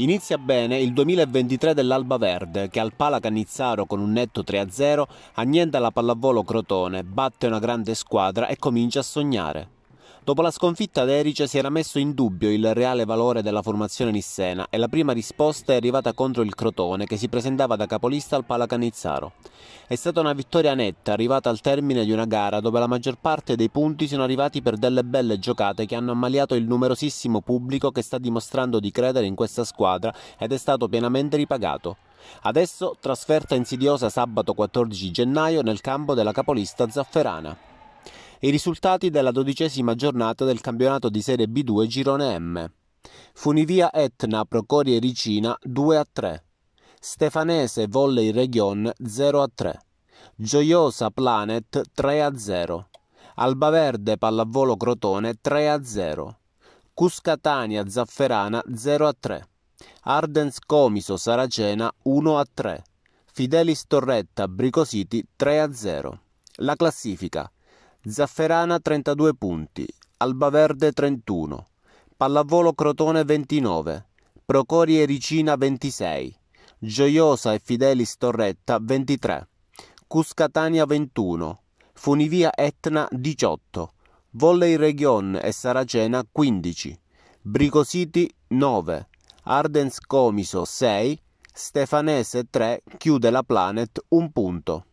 Inizia bene il 2023 dell'Alba Verde che al Pala Cannizzaro con un netto 3-0 annienta la pallavolo Crotone, batte una grande squadra e comincia a sognare. Dopo la sconfitta ad Erice si era messo in dubbio il reale valore della formazione nissena e la prima risposta è arrivata contro il Crotone che si presentava da capolista al Palacanizzaro. È stata una vittoria netta arrivata al termine di una gara dove la maggior parte dei punti sono arrivati per delle belle giocate che hanno ammaliato il numerosissimo pubblico che sta dimostrando di credere in questa squadra ed è stato pienamente ripagato. Adesso trasferta insidiosa sabato 14 gennaio nel campo della capolista zafferana i risultati della dodicesima giornata del campionato di Serie B2 Girone M. Funivia Etna Procori e Ricina 2 a 3. Stefanese Volley Region 0 a 3. Gioiosa Planet 3 a 0. Albaverde Pallavolo Crotone 3 a 0. Cuscatania Zafferana 0 a 3. Ardens Comiso Saracena 1 a 3. Fidelis Torretta Bricositi 3 a 0. La classifica Zafferana 32 punti, Albaverde 31, Pallavolo Crotone 29, Procori Ricina 26, Gioiosa e Fidelis Torretta 23, Cuscatania 21, Funivia Etna 18, Volley Region e Saracena 15, Bricositi 9, Ardens Comiso 6, Stefanese 3 chiude la Planet 1 punto.